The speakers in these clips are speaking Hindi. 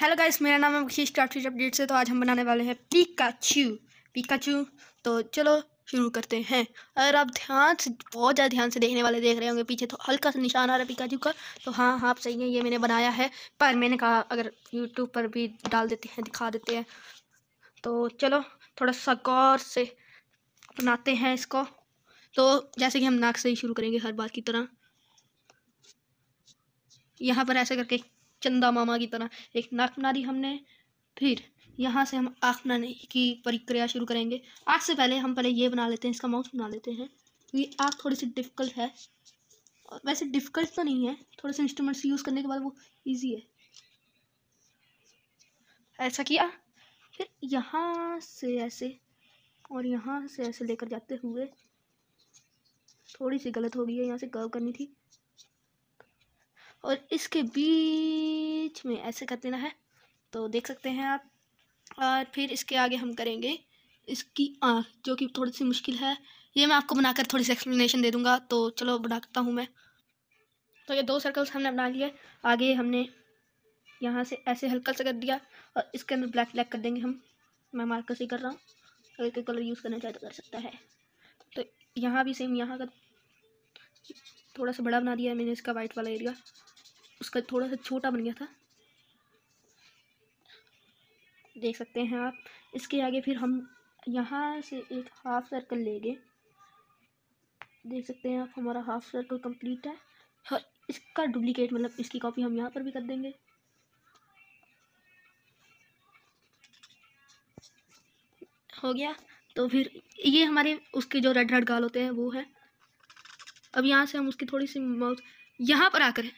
हेलो गाइस मेरा नाम है विशेष क्राफ्ट अपडेट से तो आज हम बनाने वाले हैं पिकाचू पिकाचू तो चलो शुरू करते हैं अगर आप ध्यान से बहुत ज़्यादा ध्यान से देखने वाले देख रहे होंगे पीछे तो हल्का सा निशान आ रहा है पिकाचू का तो हाँ हाँ आप सही है ये मैंने बनाया है पर मैंने कहा अगर यूट्यूब पर भी डाल देते हैं दिखा देते हैं तो चलो थोड़ा सा गौर से अपनाते हैं इसको तो जैसे कि हम नाक से ही शुरू करेंगे हर बार की तरह यहाँ पर ऐसे करके चंदा मामा की तरह एक नाक नारी हमने फिर यहाँ से हम आँख बनाने की प्रक्रिया शुरू करेंगे आँख से पहले हम पहले ये बना लेते हैं इसका माउथ बना लेते हैं ये आँख थोड़ी सी डिफ़िकल्ट है और वैसे डिफ़िकल्ट तो नहीं है थोड़े से इंस्ट्रूमेंट्स यूज़ करने के बाद वो ईजी है ऐसा किया फिर यहाँ से ऐसे और यहाँ से ऐसे लेकर जाते हुए थोड़ी सी गलत हो गई है यहाँ से कर्व करनी थी और इसके बीच में ऐसे कर देना है तो देख सकते हैं आप और फिर इसके आगे हम करेंगे इसकी आँख जो कि थोड़ी सी मुश्किल है ये मैं आपको बनाकर थोड़ी सी एक्सप्लेनेशन दे दूँगा तो चलो बना करता हूँ मैं तो ये दो सर्कल्स हमने बना लिए आगे हमने यहाँ से ऐसे हल्का सा कर दिया और इसके अंदर ब्लैक ब्लैक कर देंगे हम मैं मार्कर से कर रहा हूँ अगर कोई कलर यूज़ करना चाहे तो कर सकता है तो यहाँ भी सेम यहाँ का थोड़ा सा बड़ा बना दिया है मैंने इसका वाइट वाला एरिया उसका थोड़ा सा छोटा बन गया था देख सकते हैं आप इसके आगे फिर हम यहाँ से एक हाफ सर्कल लेंगे देख सकते हैं आप हमारा हाफ सर्कल कंप्लीट है और इसका डुप्लीकेट मतलब इसकी कॉपी हम यहाँ पर भी कर देंगे हो गया तो फिर ये हमारे उसके जो रेड रेड गाल होते हैं वो है अब यहाँ से हम उसकी थोड़ी सी माउथ यहाँ पर आकर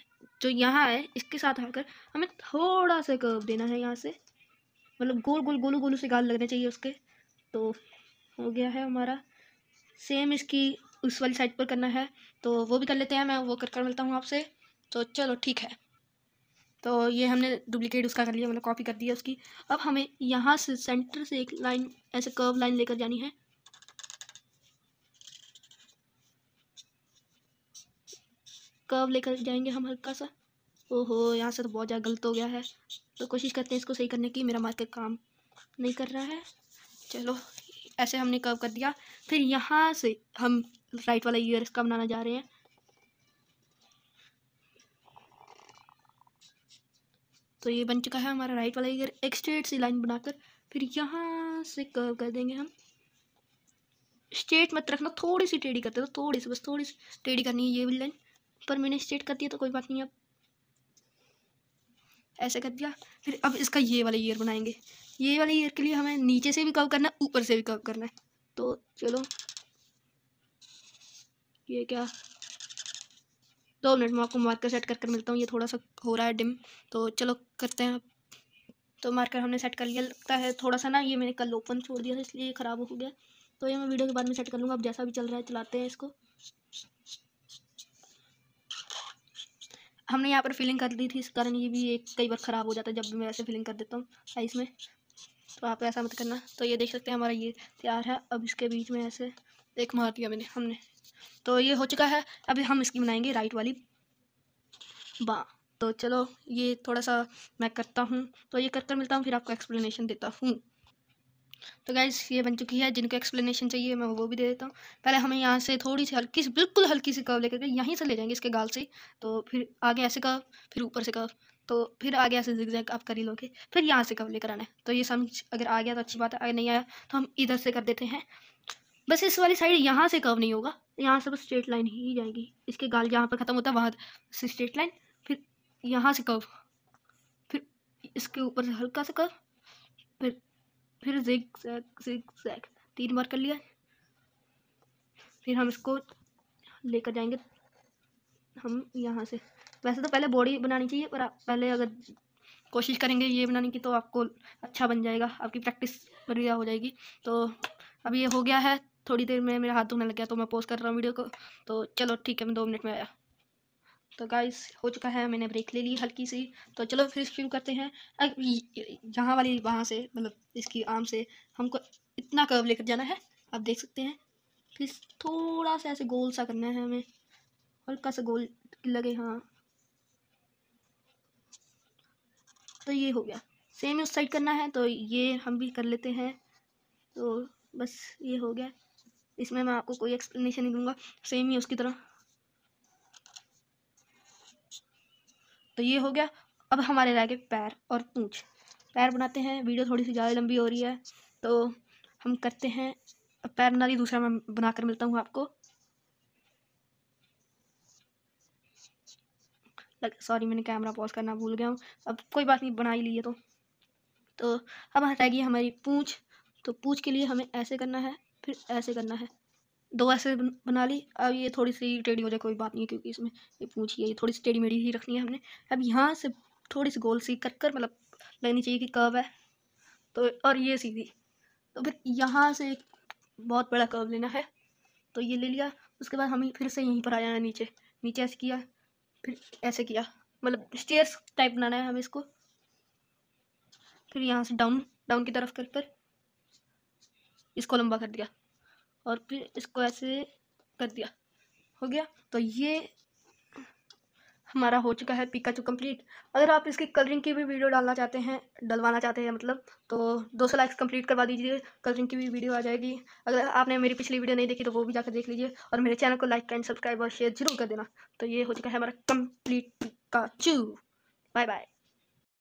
जो यहाँ है इसके साथ आकर हमें थोड़ा सा कर्व देना है यहाँ से मतलब गोल गोल गोलू गोलू से गाल लगने चाहिए उसके तो हो गया है हमारा सेम इसकी उस वाली साइड पर करना है तो वो भी कर लेते हैं मैं वो कर कर मिलता हूँ आपसे तो चलो ठीक है तो ये हमने डुप्लीकेट उसका कर लिया मतलब कॉपी कर दिया उसकी अब हमें यहाँ से सेंटर से एक लाइन ऐसे कर्व लाइन लेकर जानी है कर्व लेकर जाएंगे हम हल्का सा ओहो यहाँ से तो बहुत ज़्यादा गलत हो गया है तो कोशिश करते हैं इसको सही करने की मेरा मार्कर काम नहीं कर रहा है चलो ऐसे हमने कर्व कर दिया फिर यहाँ से हम राइट वाला ईयर इसका बनाना जा रहे हैं तो ये बन चुका है हमारा राइट वाला ईयर एक स्ट्रेट सी लाइन बनाकर फिर यहाँ से कर्व कर देंगे हम स्ट्रेट मत रखना थोड़ी सी टेढ़ी करते तो थोड़ी सी बस थोड़ी सी टेढ़ी करनी है ये भी लाइन पर मैंने स्ट्रेट कर दिया तो कोई बात नहीं अब ऐसे कर दिया फिर अब इसका ये वाला ईयर बनाएंगे ये वाले ईयर के लिए हमें नीचे से भी कव करना है ऊपर से भी कव करना है तो चलो ये क्या दो मिनट में आपको मार्कर सेट कर कर मिलता हूँ ये थोड़ा सा हो रहा है डिम तो चलो करते हैं तो मार्कर हमने सेट कर लिया लगता है थोड़ा सा ना ये मैंने कल ओपन छोड़ दिया था इसलिए ख़राब हो गया तो ये मैं वीडियो के बाद में सेट कर लूँगा अब जैसा भी चल रहा है चलाते हैं इसको हमने यहाँ पर फिलिंग कर दी थी इस कारण ये भी एक कई बार ख़राब हो जाता है जब भी मैं ऐसे फिलिंग कर देता हूँ साइज़ में तो आप ऐसा मत करना तो ये देख सकते हैं हमारा ये तैयार है अब इसके बीच में ऐसे एक मार दिया मैंने हमने तो ये हो चुका है अभी हम इसकी बनाएंगे राइट वाली बा तो चलो ये थोड़ा सा मैं करता हूँ तो ये कर कर मिलता हूँ फिर आपको एक्सप्लेनेशन देता हूँ तो गाइज ये बन चुकी है जिनको एक्सप्लेनेशन चाहिए मैं वो भी दे देता हूँ पहले हमें यहाँ से थोड़ी सी हल्की सी बिल्कुल हल्की सी कव लेकर के यहीं से ले जाएंगे इसके गाल से तो फिर आगे ऐसे कव फिर ऊपर से कव तो फिर आगे ऐसे जिक्जैक आप कर ही लोगे फिर यहाँ से कव लेकर आना है तो ये समझ अगर आ गया तो अच्छी बात है अगर नहीं आया तो हम इधर से कर देते हैं बस इस वाली साइड यहाँ से कव नहीं होगा यहाँ से बस स्ट्रेट लाइन ही जाएगी इसके गाल यहाँ पर ख़त्म होता है वहाँ से स्ट्रेट लाइन फिर यहाँ से कव फिर इसके ऊपर से हल्का सा कव फिर फिर जिक जैक जिक जैक तीन बार कर लिया फिर हम इसको लेकर जाएंगे हम यहाँ से वैसे तो पहले बॉडी बनानी चाहिए पर आप पहले अगर कोशिश करेंगे ये बनाने की तो आपको अच्छा बन जाएगा आपकी प्रैक्टिस बढ़िया हो जाएगी तो अब ये हो गया है थोड़ी देर में मेरा हाथ धोने लग गया तो मैं पोस्ट कर रहा हूँ वीडियो को तो चलो ठीक है मैं दो मिनट में आया तो गाइस हो चुका है मैंने ब्रेक ले ली हल्की सी तो चलो फिर शुरू करते हैं यहाँ वाली वहाँ से मतलब इसकी आम से हमको इतना कर्व लेकर जाना है आप देख सकते हैं फिर थोड़ा सा ऐसे गोल सा करना है हमें हल्का सा गोल लगे हाँ तो ये हो गया सेम ही उस साइड करना है तो ये हम भी कर लेते हैं तो बस ये हो गया इसमें मैं आपको कोई एक्सप्लेनेशन नहीं दूंगा सेम ही उसकी तरह तो ये हो गया अब हमारे रह गए पैर और पूँछ पैर बनाते हैं वीडियो थोड़ी सी ज़्यादा लंबी हो रही है तो हम करते हैं पैर बना दूसरा मैं बना कर मिलता हूँ आपको सॉरी मैंने कैमरा पॉज करना भूल गया हूँ अब कोई बात नहीं बना ही ली है तो तो अब हटाएगी हमारी पूँछ तो पूँछ के लिए हमें ऐसे करना है फिर ऐसे करना है दो ऐसे बना ली अब ये थोड़ी सी टेढ़ी हो जाए कोई बात नहीं है क्योंकि इसमें ये पूछिए ये थोड़ी सी टेढ़ी मेढ़ी ही रखनी है हमने अब यहाँ से थोड़ी सी गोल सी कर कर मतलब लगनी चाहिए कि कर्व है तो और ये सीधी तो फिर यहाँ से एक बहुत बड़ा कर्व लेना है तो ये ले लिया उसके बाद हम फिर से यहीं पर आ जाना नीचे नीचे ऐसे किया फिर ऐसे किया मतलब स्टेयर्स टाइप बनाना है हमें इसको फिर यहाँ से डाउन डाउन की तरफ कर कर इसको लंबा कर दिया और फिर इसको ऐसे कर दिया हो गया तो ये हमारा हो चुका है चू कम्प्लीट अगर आप इसकी कलरिंग की भी वीडियो डालना चाहते हैं डलवाना चाहते हैं मतलब तो 200 लाइक्स कंप्लीट करवा दीजिए कलरिंग की भी वीडियो आ जाएगी अगर आपने मेरी पिछली वीडियो नहीं देखी तो वो भी जाकर देख लीजिए और मेरे चैनल को लाइक एंड सब्सक्राइब और शेयर जरूर कर देना तो ये हो चुका है हमारा कम्प्लीट चू बाय बाय